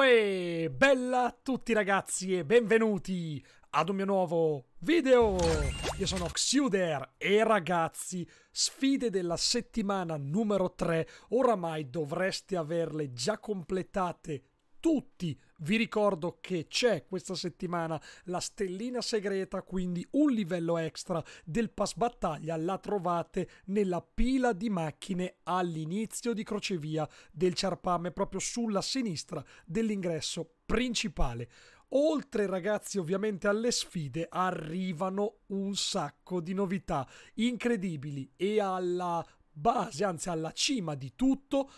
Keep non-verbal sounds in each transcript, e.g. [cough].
Uè, bella a tutti ragazzi e benvenuti ad un mio nuovo video! Io sono Xuder e ragazzi, sfide della settimana numero 3, oramai dovreste averle già completate tutti. Vi ricordo che c'è questa settimana la stellina segreta, quindi un livello extra del pass battaglia la trovate nella pila di macchine all'inizio di crocevia del Ciarpame, proprio sulla sinistra dell'ingresso principale. Oltre ragazzi ovviamente alle sfide arrivano un sacco di novità incredibili e alla base, anzi alla cima di tutto,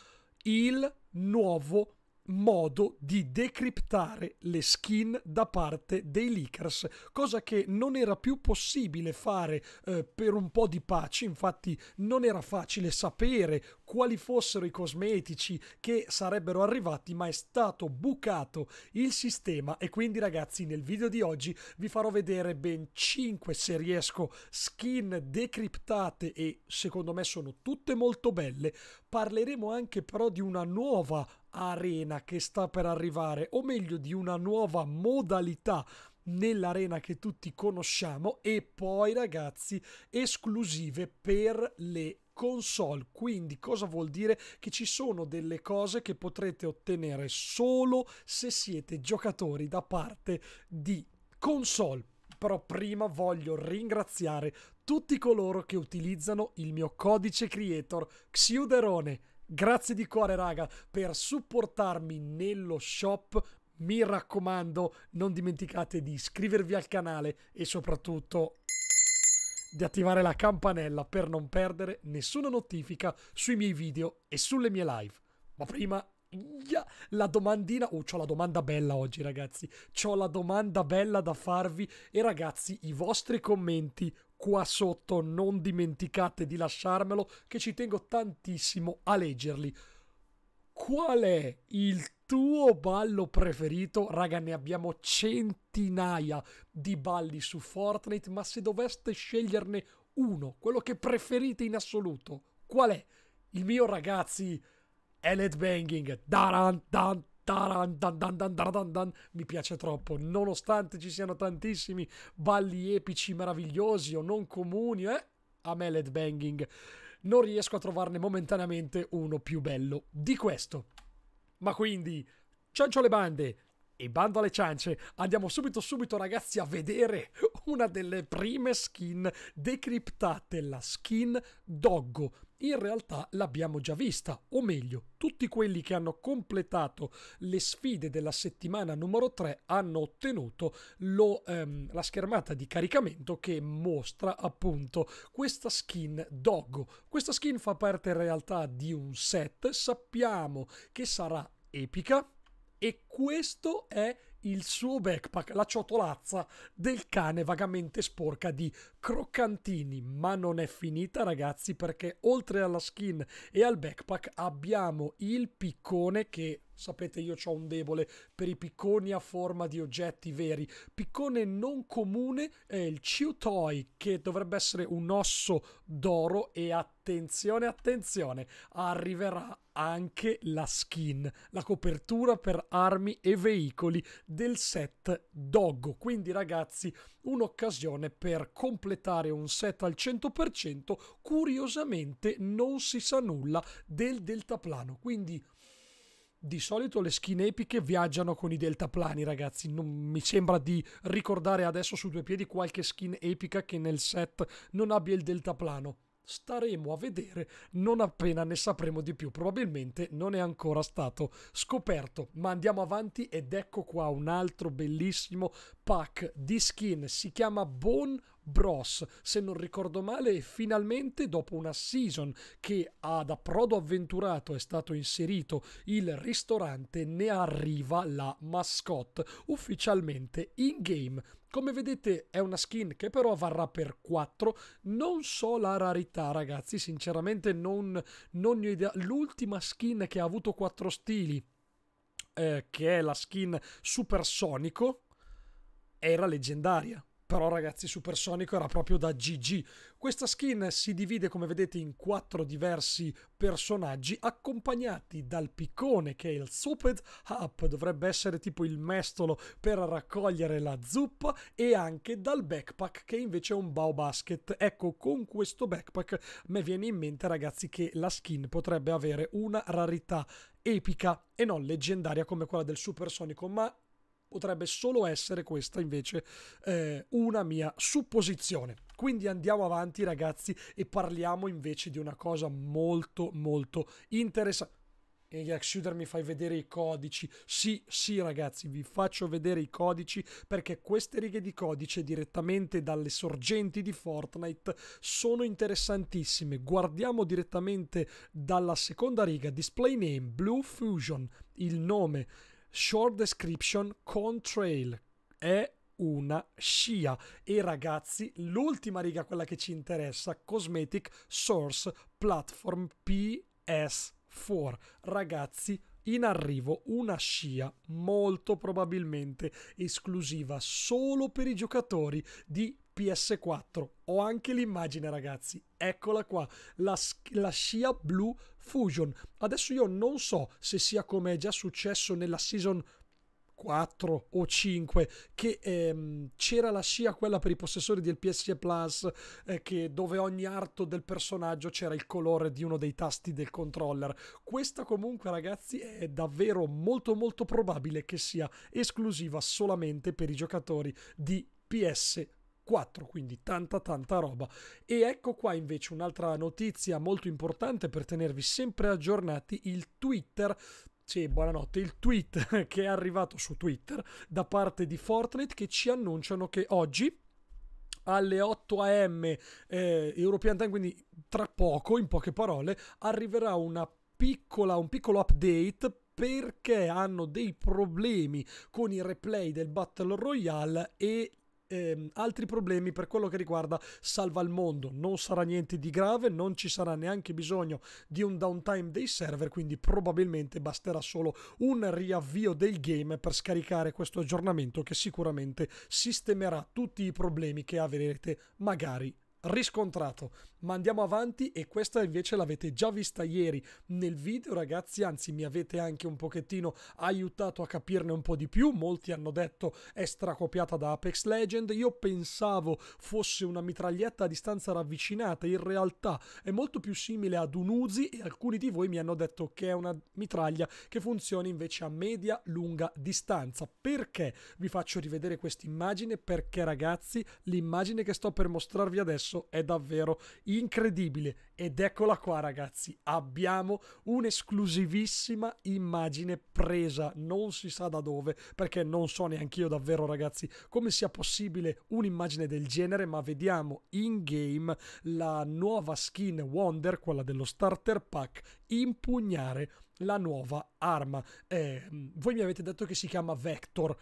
il nuovo modo di decriptare le skin da parte dei leakers, cosa che non era più possibile fare eh, per un po' di pace, infatti non era facile sapere quali fossero i cosmetici che sarebbero arrivati, ma è stato bucato il sistema e quindi ragazzi nel video di oggi vi farò vedere ben 5 se riesco skin decriptate e secondo me sono tutte molto belle. Parleremo anche però di una nuova arena che sta per arrivare, o meglio di una nuova modalità nell'arena che tutti conosciamo e poi ragazzi esclusive per le console. Quindi cosa vuol dire? Che ci sono delle cose che potrete ottenere solo se siete giocatori da parte di console. Però prima voglio ringraziare tutti coloro che utilizzano il mio codice creator Xiuderone. Grazie di cuore raga per supportarmi nello shop mi raccomando, non dimenticate di iscrivervi al canale e soprattutto di attivare la campanella per non perdere nessuna notifica sui miei video e sulle mie live. Ma prima la domandina, oh, ho la domanda bella oggi, ragazzi. Ho la domanda bella da farvi. E ragazzi, i vostri commenti qua sotto non dimenticate di lasciarmelo, che ci tengo tantissimo a leggerli. Qual è il tuo ballo preferito, raga, ne abbiamo centinaia di balli su Fortnite, ma se doveste sceglierne uno, quello che preferite in assoluto, qual è? Il mio ragazzi è l'headbanging. Daran, dan, daran, dan, dan, dan, dan, dan, Mi piace troppo, nonostante ci siano tantissimi balli epici, meravigliosi o non comuni, eh? A me l'headbanging non riesco a trovarne momentaneamente uno più bello di questo. Ma quindi, ciancio le bande, e bando alle ciance, andiamo subito subito ragazzi a vedere una delle prime skin decriptate, la skin Doggo. In realtà l'abbiamo già vista, o meglio, tutti quelli che hanno completato le sfide della settimana numero 3 hanno ottenuto lo, ehm, la schermata di caricamento che mostra appunto questa skin Doggo. Questa skin fa parte in realtà di un set, sappiamo che sarà epica e questo è il suo backpack, la ciotolazza del cane vagamente sporca di croccantini. Ma non è finita, ragazzi, perché oltre alla skin e al backpack abbiamo il piccone che Sapete, io ho un debole per i picconi a forma di oggetti veri. Piccone non comune è il Ciutoi, che dovrebbe essere un osso d'oro e attenzione, attenzione, arriverà anche la skin, la copertura per armi e veicoli del set Doggo. Quindi ragazzi, un'occasione per completare un set al 100%, curiosamente non si sa nulla del deltaplano, quindi di solito le skin epiche viaggiano con i deltaplani, ragazzi. Non mi sembra di ricordare adesso su due piedi qualche skin epica che nel set non abbia il deltaplano staremo a vedere non appena ne sapremo di più. Probabilmente non è ancora stato scoperto, ma andiamo avanti ed ecco qua un altro bellissimo pack di skin. Si chiama Bone Bros, se non ricordo male, e finalmente dopo una season che ad approdo avventurato è stato inserito il ristorante, ne arriva la mascotte ufficialmente in game come vedete è una skin che però varrà per 4, non so la rarità ragazzi, sinceramente non, non ne ho idea. L'ultima skin che ha avuto 4 stili, eh, che è la skin supersonico, era leggendaria però ragazzi Supersonico era proprio da GG. Questa skin si divide come vedete in quattro diversi personaggi accompagnati dal piccone che è il Super Hub, dovrebbe essere tipo il mestolo per raccogliere la zuppa e anche dal backpack che invece è un Bao Basket. Ecco con questo backpack mi viene in mente ragazzi che la skin potrebbe avere una rarità epica e non leggendaria come quella del Supersonico ma potrebbe solo essere questa invece eh, una mia supposizione. Quindi andiamo avanti ragazzi e parliamo invece di una cosa molto molto interessante. E Yaxuder mi fai vedere i codici. Sì, sì ragazzi, vi faccio vedere i codici perché queste righe di codice direttamente dalle sorgenti di Fortnite sono interessantissime. Guardiamo direttamente dalla seconda riga, display name, Blue Fusion, il nome Short Description Contrail è una scia e ragazzi l'ultima riga quella che ci interessa Cosmetic Source Platform PS4 ragazzi in arrivo una scia molto probabilmente esclusiva solo per i giocatori di PS4. Ho anche l'immagine, ragazzi. Eccola qua, la, la, scia Blue Fusion. Adesso io non so se sia come è già successo nella Season 1. 4 o 5 che ehm, c'era la scia quella per i possessori del PSE Plus eh, che dove ogni arto del personaggio c'era il colore di uno dei tasti del controller questa comunque ragazzi è davvero molto molto probabile che sia esclusiva solamente per i giocatori di PS 4, quindi tanta tanta roba. E ecco qua invece un'altra notizia molto importante per tenervi sempre aggiornati, il Twitter sì, buonanotte. Il tweet [laughs] che è arrivato su Twitter da parte di Fortnite che ci annunciano che oggi alle 8 am eh, European Time, quindi tra poco, in poche parole, arriverà piccola, un piccolo update perché hanno dei problemi con i replay del Battle Royale e ehm, altri problemi per quello che riguarda Salva il Mondo. Non sarà niente di grave, non ci sarà neanche bisogno di un downtime dei server, quindi probabilmente basterà solo un riavvio del game per scaricare questo aggiornamento che sicuramente sistemerà tutti i problemi che avrete magari riscontrato. Ma andiamo avanti e questa invece l'avete già vista ieri nel video ragazzi, anzi mi avete anche un pochettino aiutato a capirne un po' di più, molti hanno detto è stracopiata da Apex Legend, io pensavo fosse una mitraglietta a distanza ravvicinata, in realtà è molto più simile ad un Uzi e alcuni di voi mi hanno detto che è una mitraglia che funziona invece a media lunga distanza. Perché vi faccio rivedere questa immagine? Perché ragazzi, l'immagine che sto per mostrarvi adesso adesso è davvero incredibile. Ed eccola qua ragazzi, abbiamo un'esclusivissima immagine presa, non si sa da dove, perché non so neanche io davvero ragazzi come sia possibile un'immagine del genere, ma vediamo in game la nuova skin Wonder, quella dello starter pack, impugnare la nuova arma. Eh, voi mi avete detto che si chiama Vector.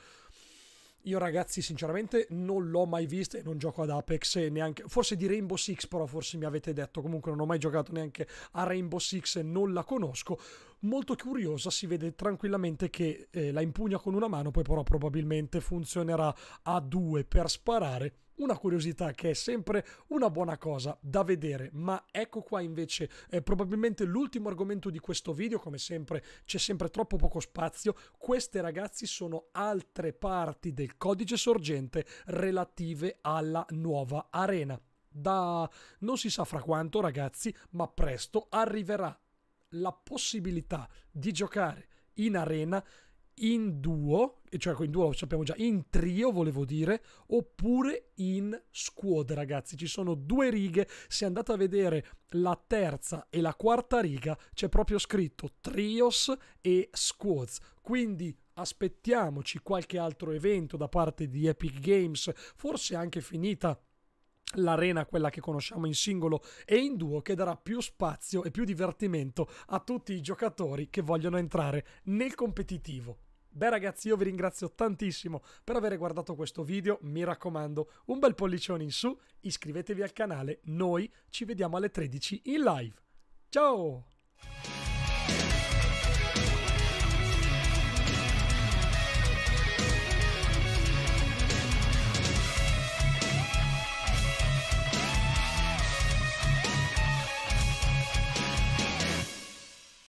Io ragazzi sinceramente non l'ho mai visto e non gioco ad Apex neanche... Forse di Rainbow Six però forse mi avete detto, comunque non ho mai giocato neanche a Rainbow Six e non la conosco molto curiosa, si vede tranquillamente che eh, la impugna con una mano, poi però probabilmente funzionerà a due per sparare. Una curiosità che è sempre una buona cosa da vedere, ma ecco qua invece eh, probabilmente l'ultimo argomento di questo video, come sempre c'è sempre troppo poco spazio, queste ragazzi sono altre parti del codice sorgente relative alla nuova arena da non si sa fra quanto ragazzi, ma presto arriverà la possibilità di giocare in arena in duo, cioè in duo lo sappiamo già, in trio volevo dire, oppure in squad ragazzi, ci sono due righe, se andate a vedere la terza e la quarta riga c'è proprio scritto trios e squads, quindi aspettiamoci qualche altro evento da parte di Epic Games, forse anche finita l'arena, quella che conosciamo in singolo e in duo, che darà più spazio e più divertimento a tutti i giocatori che vogliono entrare nel competitivo. Beh ragazzi, io vi ringrazio tantissimo per aver guardato questo video, mi raccomando un bel pollicione in su, iscrivetevi al canale, noi ci vediamo alle 13 in live. Ciao!